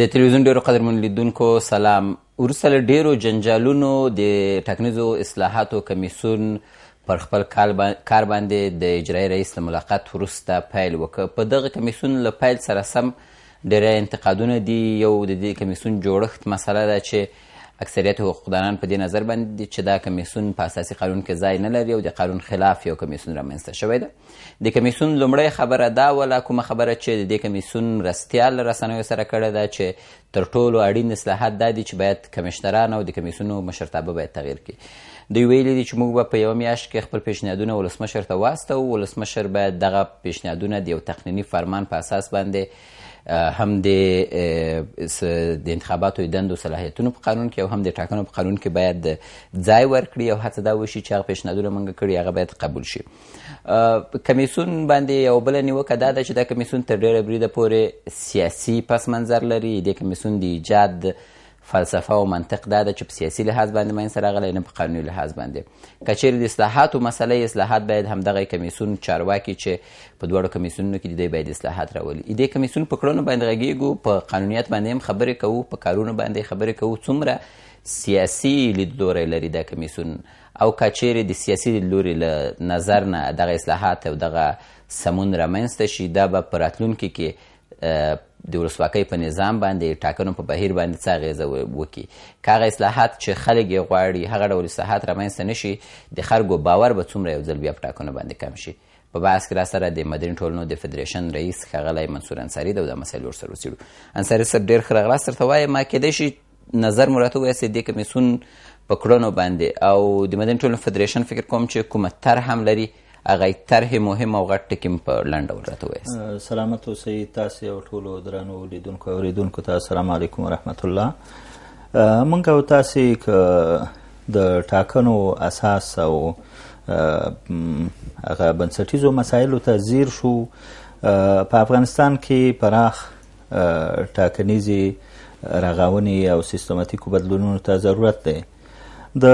د تلویزیون ډیرو قدرمن لیدونکو سلام وروسته له ډیرو جنجالونو د ټکنیزو اصلاحاتو کمیسون پر خپل کار باندې د اجرایي رئیس له ملاقات وروسته پیل وکړ په دغه کمیسون له پیل سره سم ډیری انتقادونه دي یو د دې کمیسون جوړښت مسله ده چې اکثریت حقوقدانان په دې نظر باندې دي چې دا کمیسون په اساسي قانون کې ځای نه لري او د قانون خلاف یو کمیسون رامنځته شوی ده د کمیسون لومړۍ خبره دا ولا کومه خبره چې د دې کمیسون رستیال رسنیو سره کړې ده چې تر ټولو اړین اصلاحات دا دي چې باید کمشنران او د کمیسونو مشرتابه باید تغییر کړي دوی ویلي دي چې موږ به په یوه میاشت کې خپل پیشنهادونه ولسمشر ته واستو ولسمشر باید دغه پیشنهادونه د یو تقنیني فرمان په اساس باندې هم د د انتخاباتو دندو صلاحیتونو په قانون کې او هم د ټاکنو په قانون کې باید ځای ورکړي او هڅه دا وشي چې هغه پیشنهادونه موږ کړي هغه باید قبول شي کمیسون باندې یو بل نیوکه دا ده چې دا کمیسون تر ډېره بریده پورې سیاسي پس منظر لري د کمیسون د ایجاد فلسفه او منطق دا ده چې په سیاسي لحاظ باندې منځته راغلی نه په قانوني لحاظ باندې که چیرې د اصلاحاتو مسله اصلاحات باید همدغه کمیسون چارواکي چې په دواړو کمیسونونو کې دی باید اصلاحات راولي دې کمیسون په کړنو باندې غږیږو په قانونیت باندې هم خبرې کوو په کارونو باندې خبرې کوو څومره سیاسي لیدلوری لري دا کمیسون او که چیرې د سیاسي لیدلوري له نظر نه دغه اصلاحات او دغه سمون رامنځته شي دا به په راتلونکي کې د ولسواکۍ په نظام باندې ټاکنو په بهیر باندې څه اغېزه وکړي که هغه اصلاحات چې خلک یې غواړي هغه ډول اصلاحات رامنځته نه شي د خلکو باور به څومره یو ځل بیا په ټاکنو باندې کم شي په بحث کې را سره د مدني ټولنو د فدریشن رئیس ښاغلی منصور انصاري ده او دا مسایل ورسره وڅېړو انصاري صاحب ډېر ښه راغلاست درته وایم ما کیدای شي نظر مو راته ووایاست د کمیسون په کړنو باندې او د مدني ټولنو فدریشن فکر کوم چې کومه طرح هم لري هغه طرح مهم او غټ ټکي په لنډ ډول راته وایي سلامت اوسئ تاسو او ټولو درنو لیدونکو او اوریدونکو ته السلام علیکم ورحمت الله مونږ او تاسو ک د ټاکنو اساس او هغه بنسټیزو مسایلو ته زیر شو په افغانستان کې پراخ ټاکنیزي رغاونې او سیستماتیکو بدلونونو ته ضرورت دی د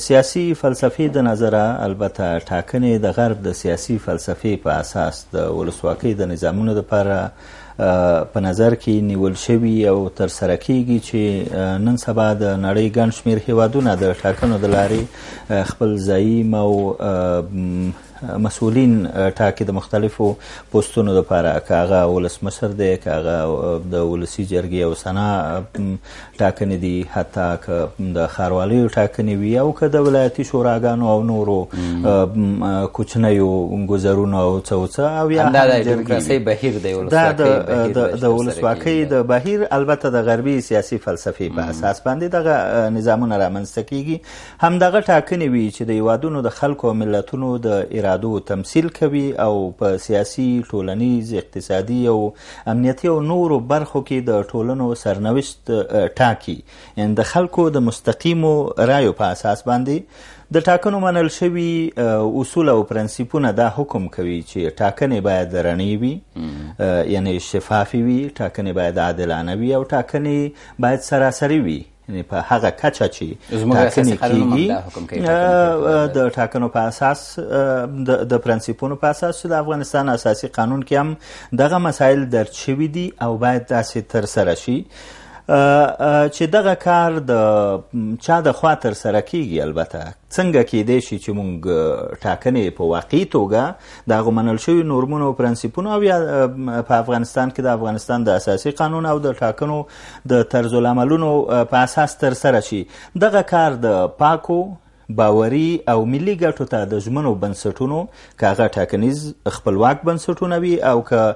سیاسي فلسفي د نظره البته ټاکنې د غرب د سیاسي فلسفي په اساس د ولسواکۍ د نظامونو لپاره په نظر کې نیول شوي او تر سره کیږي چې نن سبا د نړۍ ګڼ شمیر هیوادونه د ټاکنو د لارې خپل ځایم او مسولین ټاکي د مختلفو پوسټونو لپاره کاغه ولسمشر دی کاغه د ولسی جرګې او سنا ټاکنې دي حتی ک د خاروالۍ ټاکنې وي او ک د ولایتي شوراګانو او نورو کوچنیو ګزرونو او څوڅه او یا د دیموکراسي بهیر دی ولسواکۍ د د ولسواکۍ د بهیر البته د غربي سیاسي فلسفي په اساس باندې دغه نظامونه رامنځته کیږي هم دغه ټاکنې وي چې د یوادونو د خلکو او ملتونو د ارادو تمثیل کوي او په سیاسي ټولنیز اقتصادي او امنیتي او نورو برخو کې د ټولنو سرنوشت ټاکي یعنی د خلکو د مستقیمو رایو په اساس باندې د ټاکنو منل شوی اصول او پرنسيپونه دا حکم کوي چې ټاکنې باید رڼې وي یعنی شفافي وي ټاکنې باید عادلانه وي او ټاکنې باید سراسري وي ټاکنې په هغه کچه چې ټاکنې کیږي د ټاکنو په اساس د پرنسپونو په اساس د افغانستان اساسي قانون کې هم دغه مسایل درچوي دي او باید داسې تر سره شي چې دغه کار د چا د خوا تر سره کیږي البته څنګه کېدی شي چې مونږ ټاکنې په واقعي توګه د منل شوي نورمونو او پرنسپونو او یا په افغانستان کې د افغانستان د اساسي قانون او د ټاکنو د طرز العملونو په اساس تر سره شي دغه کار د پاکو باوري او ملي ګټو ته د ژمنو بنسټونو که هغه ټاکنیز خپلواک بنسټونه وي او که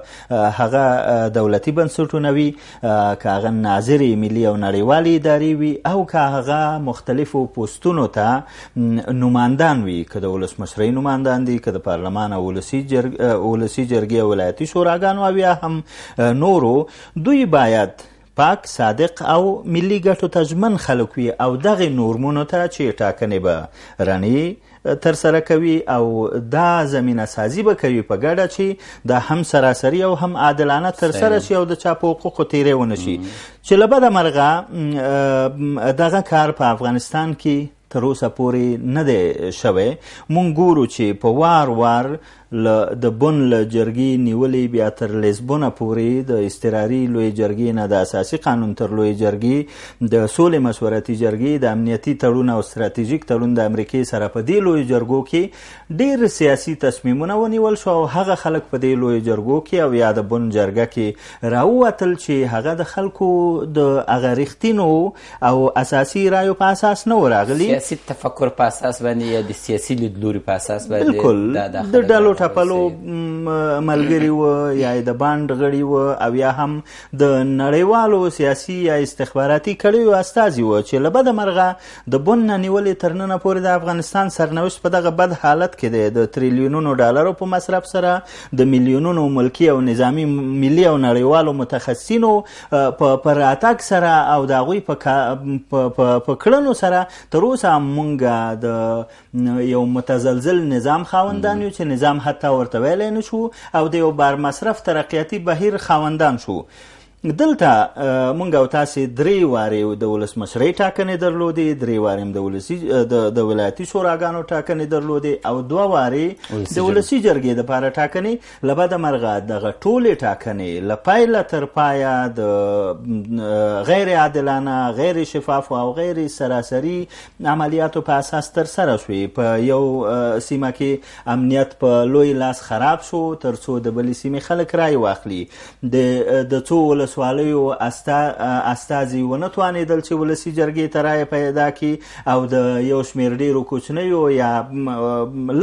هغه دولتي بنسټونه وي که هغه ناظرې ملي او نړیوالې ادارې وي او که هغه مختلفو پوستونو ته نوماندان وي که د ولسمشرۍ نوماندان دي که د پارلمان او ولسي جرګې او ولایتي شوراګانو او یا هم نورو دوی باید پاک صادق او ملي ګټو ته ژمن خلک وي او دغه نورمونو ته چې ټاکنې به رڼې تر سره کوي او دا زمينه سازي به کوي په ګډه چې د هم سراسري او هم عادلانه تر سره شي او د چا په حقوقو تیرې ونه شي چې لبه د مرغه دغه کار په افغانستان کې تر اوسه پورې نه دی شوی مونږ ګورو چې په وار وار له د بن له جرګې نیولې بیا تر لیسبونه پورې د اضطراري لوی جرګې نه د اساسي قانون تر لوی جرګې د سولې مشورتي جرګې د امنیتي تړون او ستراتیژیک تړون د امریکې سره په دې لوی جرګو کې ډېر سیاسي تصمیمونه ونیول شو او هغه خلک په دې لوی جرګو کې او یا د بن جرګه کې راووتل چې هغه د خلکو د هغه رښتینو او اساسي رایو په اساس نه وراغلي سیاسي تفکر په اساس باندې یا د سیاسي لیدلوري په اساس باندې د ډالو ټپلو ملګری و یا د باند غړي و او یا هم د نړیوالو سیاسي یا استخباراتي کړیو استاذي و چې لبد مرغه د بن نیولې ترننه پورې د افغانستان سرنوشت په دغه بد حالت کې دی د تریلیونونو ډالرو په مصرف سره د میلیونونو ملکی او نظامی ملي او نړیوالو متخصصینو په پر اتاک سره او د هغوی په کړنو سره تر اوسه مونږ د یو متزلزل نظام خاوندان یو چې نظام حتی ورته ویلی نه شو او د یو بار مصرف ترقیاتي بهیر خاوندان شو دلته مونږ او تاسې درې وارې د ولسمشرۍ ټاکنې درلودې درې وارې هم د ولسي د ولایتي شوراګانو ټاکنې درلودې او دوه وارې د ولسي جرګې دپاره ټاکنې له بده مرغه دغه ټولې ټاکنې له پایله تر پایه د غیر عادلانه غیر شفافو او غیر سراسري عملیاتو په اساس ترسره شوې په یو سیمه کې امنیت په لوی لاس خراب شو تر څو د بلې سیمې خلک رای واخلي د د څو ولس ولسوالیو استازي ونه توانېدل چې ولسی جرګې ته رایې پیدا کړي او د یو شمېر ډېرو کوچنیو یا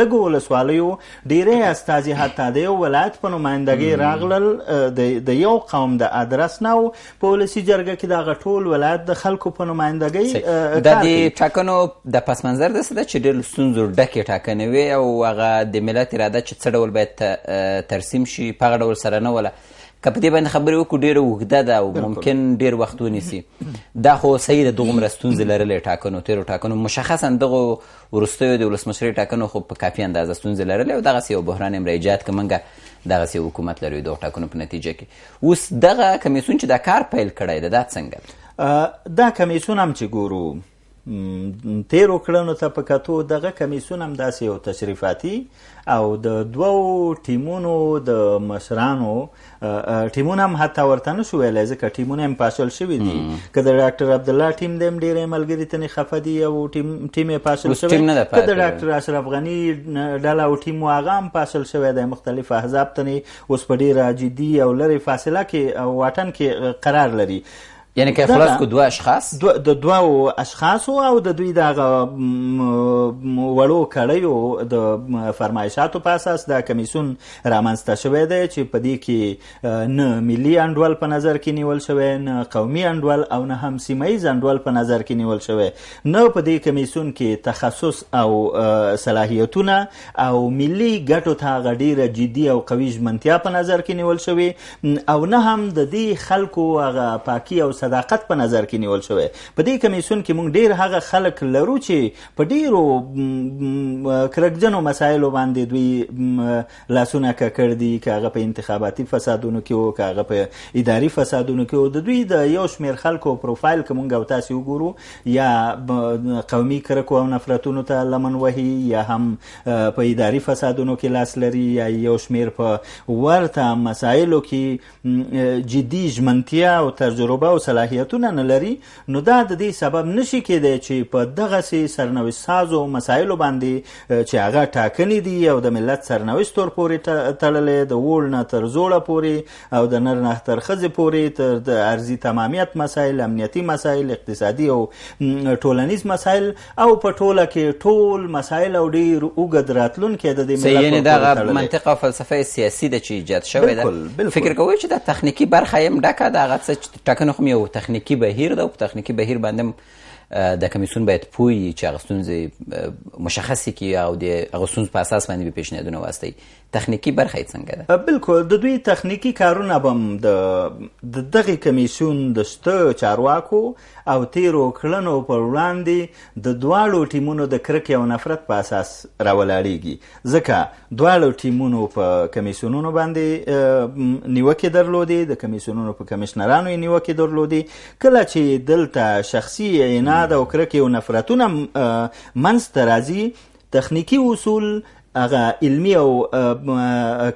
لږو ولسوالیو ډېری استازي حتی د یو ولایت په نمایندګۍ راغلل د یو قوم د ادرس نه و په ولسي جرګه کې دغه ټول ولایت د خلکو په نمایندګۍ د دې ټاکنو د پس منظر داسې ده چې ډېر ستونزو ډکې ټاکنې وي او هغه د ملت اراده چې څه ډول باید ترسیم شي په هغه ډول سره نه وله که په دې باندې خبرې وکړو ډېره اوږده ده او ممکن ډېر وخت ونیسي دا خو صحیح ده دغومره ستونزې لرلې ټاکنو تېرو ټاکنو مشخصا دغو وروستیو د ولسمشرۍ ټاکنو خو په کافي اندازه ستونزې لرلې او دغسې یو بحران یې ایجاد که موږ دغسې حکومت لرو دغو ټاکنو په نتیجه کې اوس دغه کمیسیون چې دا کار پیل کړی ده دا څنګه دا کمیسیون هم چې ګورو تیرو کړنو ته په کتو دغه کمیسیون هم داسې یو تشریفاتي او د دوو ټیمونو د مشرانو ټیمونه هم حتی ورته نه شو ویلی ځکه ټیمونه هم پاشل شوي دي که د ډاکټر عبدالله ټیم دی هم ډېری ملګري تنې خفه دي او ټیم یې پاشل شوی که د ډاکټر اشرف غني ډله او ټیم و هغه هم پاشل شوی دی مختلف احزاب تنې اوس په ډېره جدي او لرې فاصله کې واټن کې قرار لري یعنی که خلاص کو دوه اشخاص دو د دوه اشخاص او د دوی د وړو کړیو د فرمایشاتو په اساس د کمیسون رامنځته شوی دی چې په دې کې نه ملي انډول په نظر کې نیول شوی نه قومي انډول او نه هم سیمه ییز انډول په نظر کې نیول شوی نه په دې کمیسون کې تخصص او صلاحیتونه او ملي ګټو ته غډیره جدي او قوي ژمنتیا په نظر کې نیول شوی او نه هم د دې خلکو هغه پاکي او صداقت په نظر کې نیول شوی په دې کمیسیون کې موږ ډیر هغه خلک لرو چې په ډیرو کرکجنو مسایلو باندې دوی لاسونه ککړ دي که هغه په انتخاباتي فسادونو کې او که هغه په اداري فسادونو کې او د دوی د یو شمیر خلکو پروفایل که موږ او تاسو وګورو یا قومي کرکو او نفرتونو ته لمن وهي یا هم په اداري فسادونو کې لاس لري یا یو شمیر په ورته مسایلو کې جدي ژمنتیا او تجربه او صلاحیتونه نه لري نو دا د دې سبب نشي کېدی چې په دغه سي سرنوشت سازو مسایلو باندې چې هغه ټاکنې دي او د ملت سرنوشت تور پورې تړلې د وول نه تر زوړه پورې او د نر نه تر خزه پورې تر د ارزي تمامیت مسایل امنیتی مسایل اقتصادي او ټولنیز مسایل او په ټوله کې ټول مسایل او ډیر اوګد راتلون کې د دې ملت یعنی دغه منطقه فلسفه سیاسي د چې ایجاد شوې ده فکر کوئ چې د تخنیکی برخه هم ډکه د هغه څه ټاکنه خو یو یو تخنیکی بهیر ده او په تخنیکی بهیر باندې د کمیسون باید پوي چې هغه ستونزې مشخصې کړي او د هغه ستونزو په اساس باندې به پیشنهادونه واستوي تخنیکی برخه څنګه ده بالکل د دوی تخنیکی کارونه بم د دغه کمیسون د شته چارواکو او تیرو کړنو پر وړاندې د دواړو ټیمونو د کرکې او نفرت په اساس راولاړیږي ځکه دواړو ټیمونو په کمیسونونو باندې نیوکې درلودي د کمیسونونو په کمشنرانو یې نیوکې درلودي کله چې دلته شخصي عینا عناد او کرکې او نفرتونه منځته راځي تخنیکی اصول هغه علمی او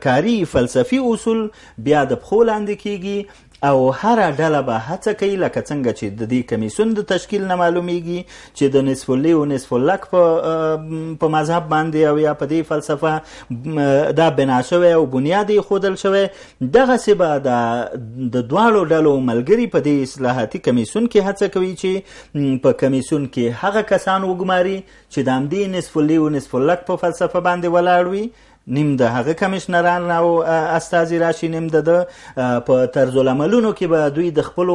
کاری فلسفي اصول بیا د پخو لاندې کیږي او هر ډله به هڅه کوي لکه څنګه چې د دې کمیسون د تشکیل نه معلومیږي چې د نصف الله او نصف لک په په مذهب باندې او یا په دې فلسفه دا بنا شوی او بنیادی خودل شوی دغه سبا د د دواړو ډلو ملګری په دې اصلاحاتي کمیسون کې هڅه کوي چې په کمیسون کې هغه کسان وګماري چې د همدې نصف الله او نصف لک په فلسفه باندې ولاړ وي نیم د هغه کمشنران او استازي راشي نیم د په طرز العملونو کې به دوی د خپل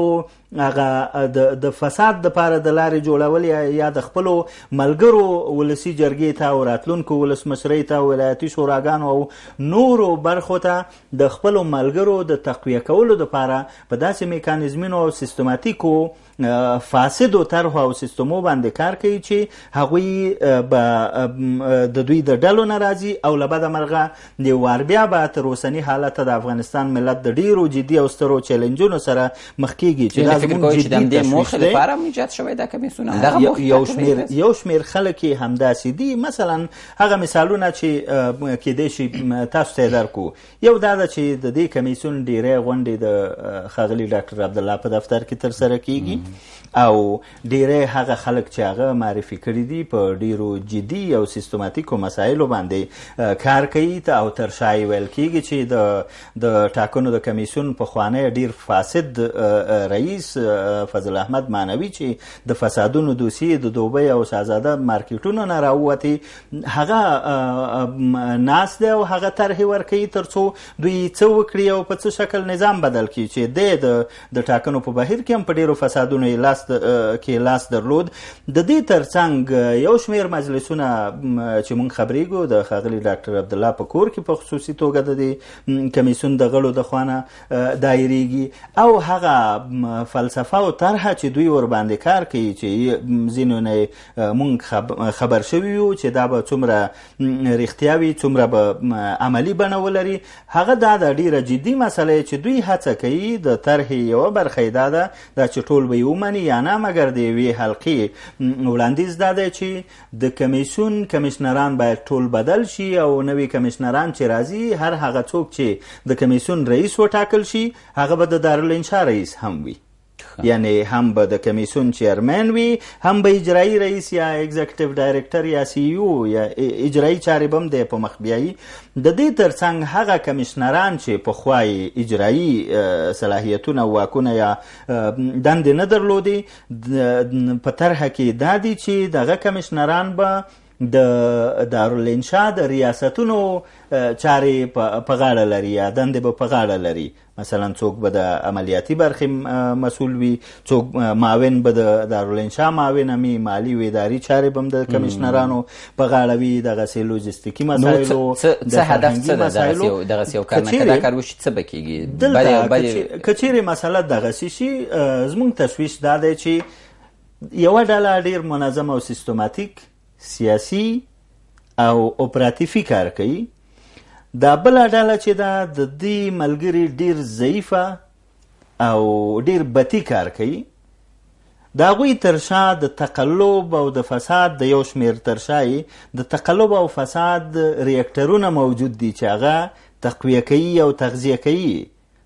هغه د فساد د پاره د لارې جوړول یا د خپل ملګرو ولسی جرګې ته او راتلونکو ولسمشرۍ ته ولایتي شوراګانو او نورو برخو ته د خپل ملګرو د تقویه کولو لپاره په داسې میکانیزمونو او سیستماتیکو فاسدو طرحو او سیستمو باندې کار کوي چې هغوی به د دوی د ډلو نه راځي او له بده مرغه د واربیا به تر اوسني حالت د افغانستان ملت د ډیرو جدي او سترو چیلنجونو سره مخ کیږي چې دا زموږ جدي د موخې لپاره ایجاد شوی دا کمیسونه یو شمیر یو شمیر خلک همداسې دي مثلا هغه مثالونه چې کېدای شي تاسو ته درکو یو دا چې د دې کمیسون ډیره غونډې د خاغلی ډاکټر عبد الله په دفتر کې تر سره کیږي او ډیره هغه خلک چې هغه معرفي کړی دي په ډیرو جدي او سیستماتیکو مسایلو باندې کار کوي او تر شای ویل کیږي چې د د ټاکنو د کمیسون په خوانه ډیر فاسد رئیس فضل احمد مانوي چې د فسادونو دوسی د دوبه او سازاده مارکیټونو نه راووتی هغه ناس دی او هغه طرح ورکي ترڅو دوی څه وکړي او په څه شکل نظام بدل کړي چې د د ټاکنو په بهیر کې هم په ډیرو فساد فسادونو لاس کې لاس درلود د دې ترڅنګ یو شمیر مجلسونه چې مونږ خبرېږو د خاغلی ډاکټر عبد الله په کور کې په خصوصي توګه د دې کمیسون د غړو د خوانه دایریږي او هغه فلسفه او طرحه چې دوی ور باندې کار کوي چې زینونه مونږ خبر شوی یو چې دا به څومره رښتیاوي څومره به عملی بڼه ولري هغه دا د ډیره جدي مسله چې دوی هڅه کوي د طرح یو برخه ده چې ټول به ومني یا نه مګر د یوې حلقې وړاندیز دا دی چې د کمیسون کمیشنران باید ټول بدل شي او نوي کمیشنران چې راځي هر هغه څوک چې د کمیسون رئیس وټاکل شي هغه به د دارالانشا رئیس هم وي یعنی هم به د کمیسون چیرمن وي هم به اجرایی رئیس یا اگزیکټیو ډایرکټر یا سی یو e یا اجرایی چارې بم دی په مخ بیایي د دې ترڅنګ هغه کمشنران چې په خوای اجرایی صلاحیتونه واکونه یا دندې نه درلودي په طرحه کې دا دي چې دغه کمشنران به د دارالانشا د ریاستونو چارې په غاړه لري یا دندې به په غاړه لري مثلا څوک به د عملیاتي برخې مسول وي څوک ماوین به د دارالانشا ماوین امي مالی و اداري چارې بم د کمشنرانو په غاړه وي د غسې لوجستیکی مسایلو د هدف څه ده د غسې او کار نه کړه کار وشي څه بکیږي بلې بلې کچېره مسله د غسې شي زمونږ تشویش دا دی چې یو ډله ډیر منظم او سیستماتیک سیاسي او اپراتیفي کار کوي دا بل ډاله چې دا د دې ملګری ډیر ضعیفه او ډیر بتی کار کوي دا غوی ترشا د تقلب او د فساد د یو شمیر ترشای د تقلب او فساد ریاکټرونه موجود دي چې هغه تقویه کوي او تغذیه کوي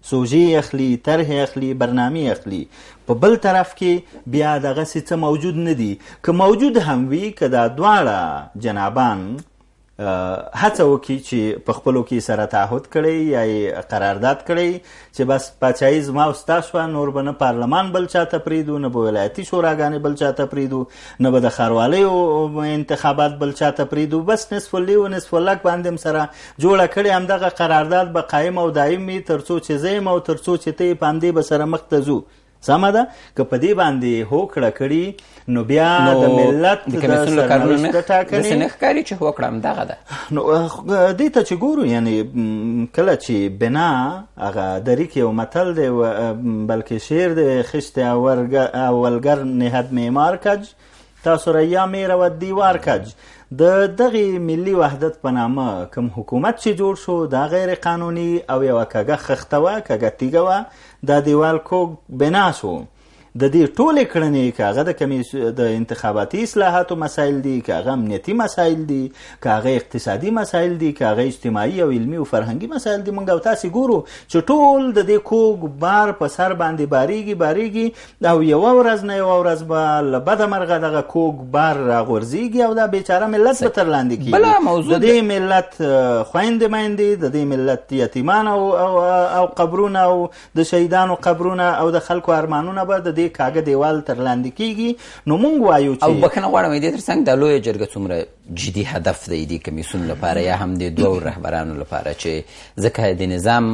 سوژې اخلي طرح اخلي برنامه اخلي په بل طرف کې بیا دغه څه موجود نه دي که موجود هم وي که دا دواړه جنابان هڅه وکړي چې په خپلو کې سره تعهد کړي یا قرارداد کړي چې بس پاچایي زما او ستا شوه نور به نه پارلمان بل چاته پرېږدو نه به ولایتي شوراګانې بل چاته پرېږدو نه به د ښاروالیو انتخابات بل چاته پرېږدو بس نصف لیو نصف لک باندې هم سره جوړه کړې همدغه قرارداد به قایم او دایم وي تر څو چې زه یم او تر څو چې ته یې په همدې به سره مخ ته ځو سمه ده که په دې باندې هوکړه کړي نو بیا د ملت د کمیسیون له کارونو نه ټاکنې نه ښکاري چې هوکړه هم دغه ده نو دې ته چې ګورو یعنی کله چې بنا هغه د ریک یو متل دی بلکې شعر دی خشت اولګر نهد معمار کج تاسو ریا میرود دیوار کج د دغه ملي وحدت په نامه کوم حکومت چې جوړ شو دا غیر قانوني او یو کګه خښتوه کګه تیګه دا دیوال کوګ بنا شو د دې ټولې کړنې کاغه د کمیس د انتخاباتي اصلاحاتو مسایل دي کاغه امنیتي مسایل دي کاغه اقتصادي مسایل دي کاغه اجتماعي او علمی او فرهنګي مسایل دي موږ او تاسو ګورو چې ټول د دې کوګ بار په سر باندې باریږي باریږي او یو ورځ نه یو ورځ به لبد مرغه دغه کوګ بار راغورځيږي او دا بیچاره ملت به تر لاندې کیږي بل موضوع د دې ملت خويندې مندې د دې ملت یتیمان او او, او قبرونه او د شهیدانو قبرونه او د خلکو ارمانونه به د دې لوی کاګه دیوال تر لاندې کیږي نو مونږ وایو چې او بکنه غواړم دې تر څنګ د لوی جرګه څومره جدي هدف دی د کمیسون لپاره یا هم د دوو رهبرانو لپاره چې ځکه د نظام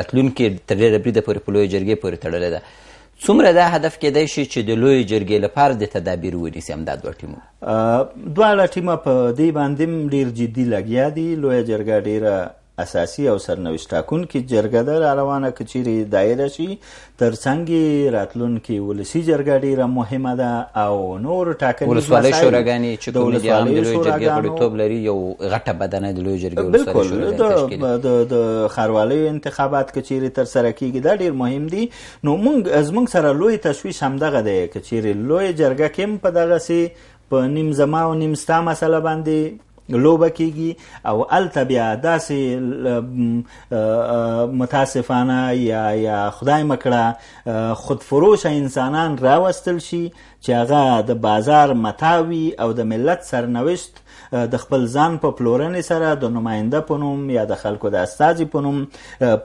راتلونکي تر ډېره بریده پورې په لوی جرګې پورې تړلې ده څومره دا هدف کېدای شي چې د لوی جرګې لپاره د تدابیر ونیسي همدا دوه ټیمونه دواړه ټیمه په دې باندې ډېر جدي لګیا دي لویه جرګه ډېره اساسی او سرنوشت ټاکونکي جرګه ده را روانه که چیرې دایره شي تر څنګ یې راتلونکي ولسي جرګه ډېره مهمه ده او نور ټاکنې ولسوالۍ شوراګانې چې کومې دي هم د لویې جرګې غړیتوب لري یو غټه بدنه د لویې جرګې ولسوالۍ شوراګانې د ښاروالیو انتخابات که چیرې ترسره کیږي دا ډېر مهم دي نو موږ زموږ سره لوی تشویش همدغه دی که چیرې لویې جرګه کې هم په دغسې په نیم زما او نیم ستا مسله باندې لوبه کیږي او الته بیا داسې متاسفانه یا یا خدای مکړه خودفروش انسانان راوستل شي چې هغه د بازار متاوي او د ملت سرنوشت د خپل ځان په پلورنې سره د نماینده په نوم یا د خلکو د استازي په نوم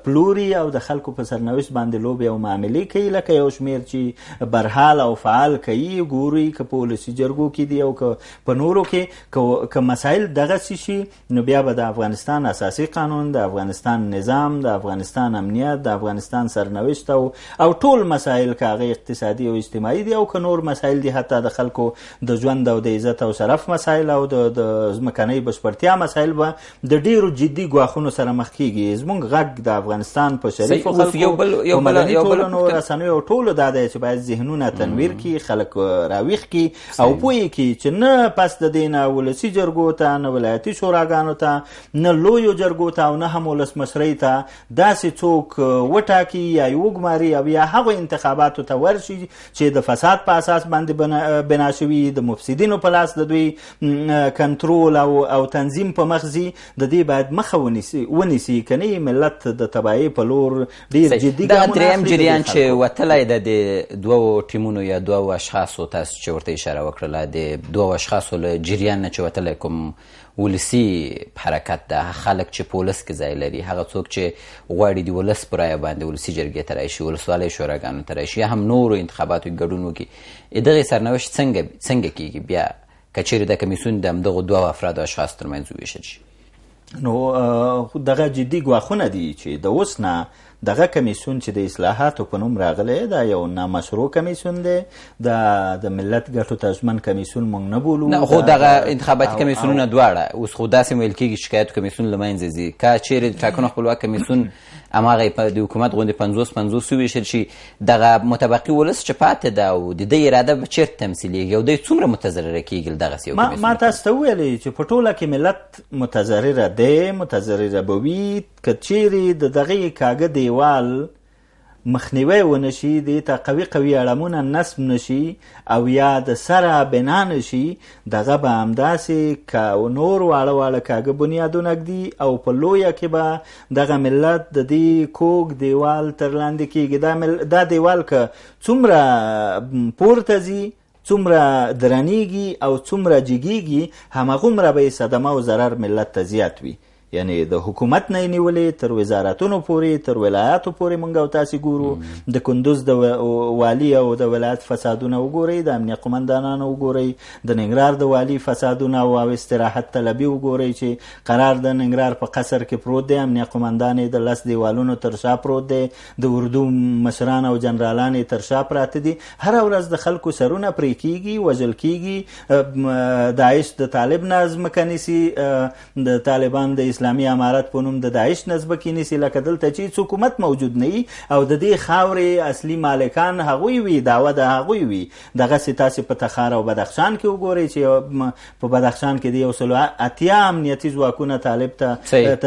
پلوري او د خلکو په سرنوشت باندې لوبې او معاملې کوي لکه یو شمیر چې برحال او فعال کوي ګوري که په ولسي جرګو کې دي او که په نورو کې که مسایل دغسې شي نو بیا به د افغانستان اساسي قانون د افغانستان نظام د افغانستان امنیت د افغانستان سرنوشت او او ټول مسایل کاغه اقتصادي او اجتماعي دي او که نور مسایل دي حتی د خلکو د ژوند او د عزت او شرف مسایل او د ځمکنۍ بشپړتیا مسایل به د ډیرو جدي ګواښونو سره مخ کیږي زموږ غږ د افغانستان په شریف خلکو یو بل یو بل یو بل رسنیو ټولو دا دی چې باید ذهنونه تنویر کی خلک راویخ کی او پوي کی چې نه پس د دینه ولسی جرګو ته نه ولایتي شوراګانو ته نه لویو جرګو ته او نه هم ولسمشری ته داسې څوک وټاکي یا یو ګماري او یا هغه انتخاباتو ته ورشي چې د فساد په اساس باندې بنا شوي د مفسدینو په لاس د دوی کنټرول کنټرول او او تنظیم په مخ ځي د دې باید مخه ونیسي ونیسي کني ملت د تباهي په لور ډیر جدي ګامونه اخلي دریم جریان چې وتلی د دوو ټیمونو یا دوو اشخاصو تاسو چې ورته اشاره وکړله د دوو اشخاصو له جریان نه چې وتلی کوم ولسی حرکت ده خلک چې پولیس کې ځای لري هغه څوک چې غواړي دی ولس پرای باندې ولسی جرګې ته راشي ولسوالۍ شوراګانو ته راشي هم نورو انتخاباتو ګډونو کې دغه سرنوشت څنګه څنګه کیږي بیا کچیر د کمیسیون د دغه دوه افراد اشخاص ترمنځ وویشل شي نو خو دغه جدي ګواښونه دي چې د اوس نه دغه کمیسیون چې د اصلاحاتو په نوم راغلی دا یو نامشروع کمیسیون دی د د ملت ګټو تضمن کمیسیون موږ نه بولو نه خو دغه انتخاباتي کمیسیونونه دواړه اوس خو داسې ویل کېږي شکایت کمیسیون له منځه ځي که چیرې د ټاکنو خپلواک کمیسیون هماغه د حکومت غوندې پنځوس پنځوس وویشل شي دغه متبقي ولس چې پاتې ده او د دې اراده به چیرته تمثیلیږي او دوی څومره متضرره کېږي دغسې یو ما تاسو ته وویلی چې په ټوله کې ملت متضرره دی متضرره به وي که چیرې د دغې کاږه د دیوال مخنیوي ونشي د ته قوي قوي اړمونه نصب نشي او یا د سره بنا نشي دغه به همداسې که نور واړه واړه کاږه بنیادونه ږدي او په لویه کې به دغه ملت د دې کوږ دیوال تر لاندې کېږي دا, مل... دا دیوال که څومره پورته ځي څومره درنیږي او څومره جګیږي هماغومره به یې صدمه او ضرر ملت ته زیات وي یعنی د حکومت نه نیولې تر وزارتونو پورې تر ولایاتو پورې مونږ او تاسو ګورو د کندوز د والی او د ولایت فسادونه وګورئ د امنیه قومندانانو وګورئ د ننګرهار د والی فسادونه او استراحت طلبي وګورئ چې قرار د ننګرهار په قصر کې پروت دی امنیه قومندان د لس دیوالونو تر شا پروت دی د اردو مشران او جنرالان تر شا پراته دي هر ورځ د خلکو سرونه پرې کیږي وژل کیږي داعش د طالب نظم کنيسي د طالبان د اسلامي امارات په نوم د داعش نسبه کې نیسي لکه دلته چې حکومت موجود نه او د دې خاورې اصلي مالکان هغوی وي داوه د هغوی وي دغسې تاسې په تخار او بدخشان کې وګورئ چې په بدخشان کې د یو سلو اتیا امنیتي ځواکونه طالب ته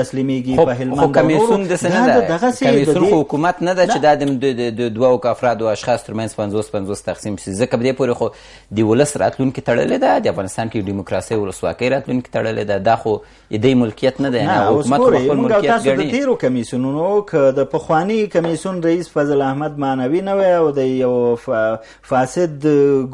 تسلیمیږي په هلمند کمیسون داسې نه ده کمیسون خو حکومت نه ده چې دا د دوه افراد او اشخاص ترمنځ پنځوس پنځوس تقسیم شي ځکه په دې پورې خو د ولس راتلونکي تړلې ده د افغانستان کې ډیموکراسي ولسواکۍ راتلونکي تړلې ده دا خو د ملکیت نه دی نه حکومت خپل ملکیت ګڼي د تیرو کمیسونونو ک د پخوانی کمیسون رئیس فضل احمد مانوي نه وي او د یو فاسد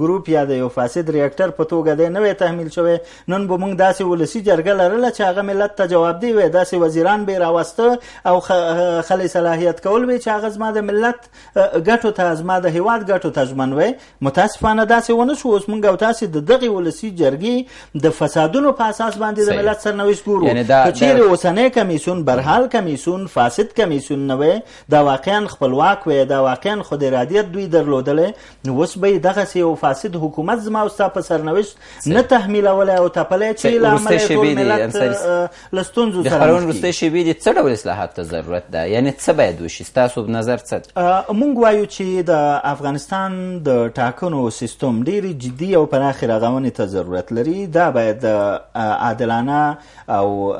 ګروپ یا د یو فاسد ریاکټر په توګه دی نه وي تحمیل شوی نن به موږ داسې ولسی جرګه لرله چې هغه ملت ته جواب دی وي داسې وزیران به راوسته او خلی صلاحیت کول وي چې هغه زما د ملت ګټو ته زما د هیواد ګټو ته ژمن وي متاسفانه داسې ونه شو اوس موږ او تاسو د دغه ولسی جرګې د فسادونو په اساس باندې د ملت سرنوشت ګورو یعنی دا ولی اوسنۍ کمیسیون برحال کمیسیون فاسد کمیسیون نه وي دا واقعا خپلواک وي دا واقعا خود ارادیت دوی درلودله نو اوس به دغه یو فاسد حکومت زما او ستا په سرنوشت نه تحمیلولی او تپلی چې له امله ټول ملت له ستونزو سره د خپرون وروستۍ شېبې دي څه ډول اصلاحات ته ضرورت ده یعنې څه باید وشي ستاسو په نظر څه مونږ وایو چې د افغانستان د ټاکنو سیستم ډېرې جدي او پراخې رغونې ته ضرورت لري دا باید عادلانه او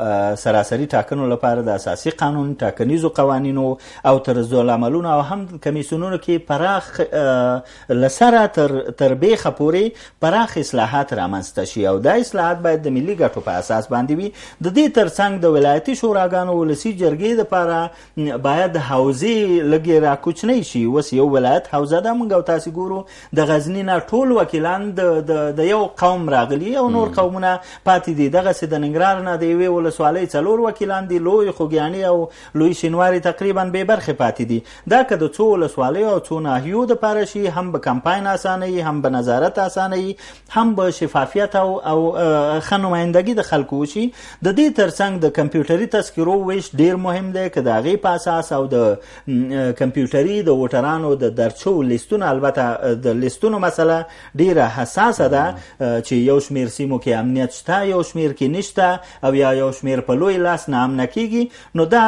سراسري ټاکنو لپاره د اساسي قانون ټاکنیزو قوانینو او طرزالعملونو او هم کمیسیونونو کې پراخ لسره تر تر بیخه پورې پراخ اصلاحات رامنځته شي او دا اصلاحات باید د ملي ګټو په اساس باندې وي د دې ترڅنګ د ولایتي شوراګانو ولسی جرګې لپاره باید حوزې لګي را کوچنی شي وس یو ولایت حوزه ده موږ او تاسو ګورو د غزنی نه ټول وکیلان د یو قوم راغلي او نور قومونه پاتې دي دغه سي د ننګرهار نه د یوې ولسوالۍ څلور وکیلان دي لوی خوګیانی او لوی شینواری تقریبا به برخه پاتې دي دا که د څو لسوالیو او څو ناحیو د پاره شي هم به کمپاین اسانه هم به نظارت اسانه هم به شفافیت او او خنومندګي د خلکو شي د دې ترڅنګ د کمپیوټري تذکرو ویش ډیر مهم دی که د هغې په اساس او د کمپیوټري د ووټرانو د درچو لیستونه البته د لیستونو مسله ډیره حساسه ده چې یو شمیر سیمو کې امنیت شته یو شمیر کې نشته او یا یو شمیر په په لوی لاس نه امن کیږي نو دا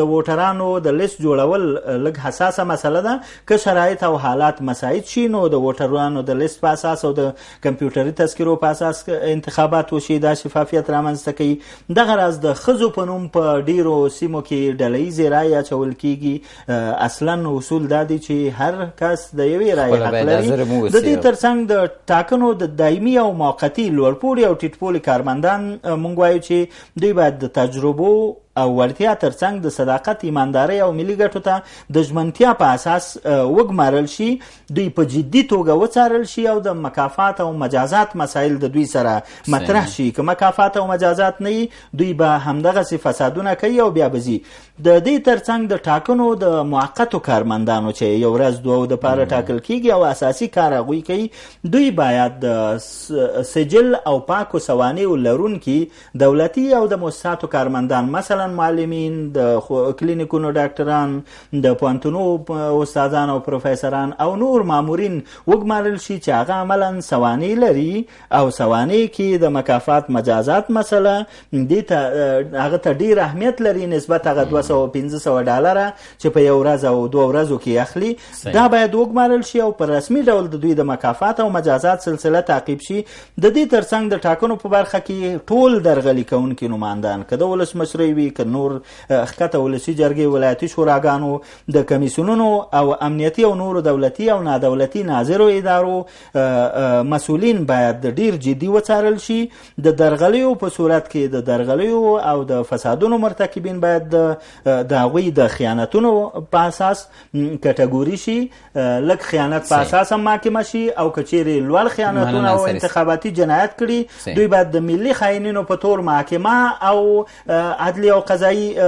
د ووټرانو د لیست جوړول لږ حساسه مسله ده که شرایط او حالات مساعد شي نو د ووټرانو د لیست په اساس او د کمپیوټري تذکرو په اساس انتخابات وشي دا شفافیت رامنځته کوي دغه راز د خزو په نوم په ډیرو سیمو کې ډلې رای اچول کیږي اصلا اصول دا دی چې هر کس د یوې رای حق لري د دې ترڅنګ د ټاکنو د دایمي او موقتی لوړپوړي او ټیټپوړي کارمندان مونږ وایو چې دوی باید د تجربه و او وړتیا ترڅنګ د صداقت ایمانداري او ملي ګټو ته د ژمنتیا په اساس وګمارل شي دوی په جدي توګه وڅارل شي او د مکافات او مجازات مسایل د دوی سره مطرح شي که مکافات او مجازات نه دوی به همدغه سي فسادونه کوي او بیا بزي د دې ترڅنګ د ټاکنو د موقتو کارمندانو چې یو ورځ دوه د پاره ټاکل کیږي او اساسي کار غوي کوي دوی باید د سجل او پاکو سوانیو لرونکي دولتي او د موسساتو کارمندان مثلا ډاکټران معلمین د کلینیکونو ډاکټران د پوانتونو استادان او پروفیسوران او نور مامورین وګمارل شي چې هغه عملا سوانی لري او سوانی کې د مکافات مجازات مسله دې ته هغه ته ډیر اهمیت لري نسبت هغه 2500 ډالر چې په یو ورځ او دوه ورځو کې اخلي دا باید وګمارل شي او په رسمي ډول د دوی د مکافات او مجازات سلسله تعقیب شي د دې ترڅنګ د ټاکنو په برخه کې ټول درغلي کوونکي نمائندان کده ولسمشری وي که نور ښکته ولسي جرګې ولایتي شوراګانو د کمیسیونونو او امنیتي او نورو دولتي او نادولتي ناظرو ادارو مسولین باید ډیر جدي وڅارل شي د درغلیو په صورت کې د درغلیو او د فسادونو مرتکبین باید د هغوی د خیانتونو په اساس کټګوري شي لک خیانت په اساس محاکمه شي او کچېرې لوړ خیانتونه او انتخاباتي جنایت کړي دوی باید د ملي خاینینو په تور محاکمه او عدلی او او قضایي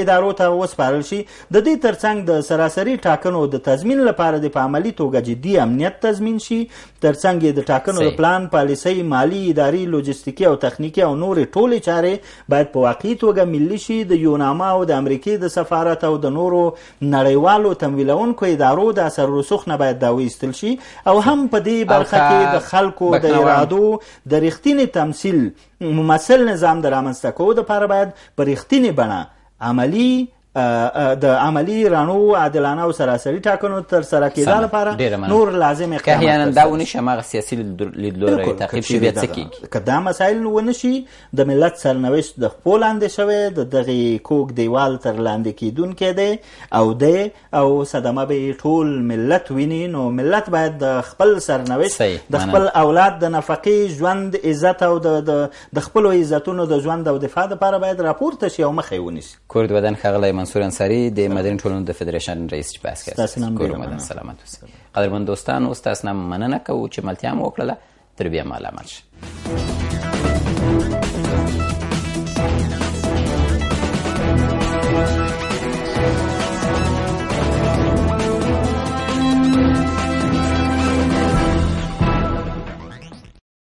ادارو ته وسپارل شي د دې ترڅنګ د سراسري ټاکنو د تضمین لپاره د په عملی توګه جدي امنیت تضمین شي ترڅنګ د ټاکنو د پلان پالیسۍ مالی اداري لوجستیکي او تخنیکی او نورې ټولې چارې باید په واقعي توګه ملي شي د یوناما او د امریکای د سفارت او د نورو نړیوالو تمویلونکو ادارو د اثر رسوخ نه باید داوي استل شي او هم په دې برخه کې د خلکو د ارادو د رښتینی تمثيل ممثل نظام د رامنځته کولو لپاره باید په رښتینی tinibana amali د عملی رانو عادلانه او سراسري ټاکنو تر سره کېدا لپاره نور لازم اقدامات کوي یعنی دا ونی شمه سیاسي لیدلوري تعقیب شي بیا څه کیږي کدا مسایل ونشي د ملت سرنوشت د پولاند شوی د دغه کوک دیوال تر لاندې کیدون کېده او د او صدمه به ټول ملت ویني نو ملت باید د خپل سرنوشت د خپل اولاد د نفقي ژوند عزت او د د خپل عزتونو د ژوند او دفاع لپاره باید راپورته شي او مخې ونیسي کورد ودان خغلی منصور انصاری د مدني ټولنو د فدریشن رئیس چې بحث کړی ګورم مدن سلامت اوسئ قدرمن دوستان اوس تاسو نه مننه کوو چې ملتیا مو وکړله تر بیا مالا منش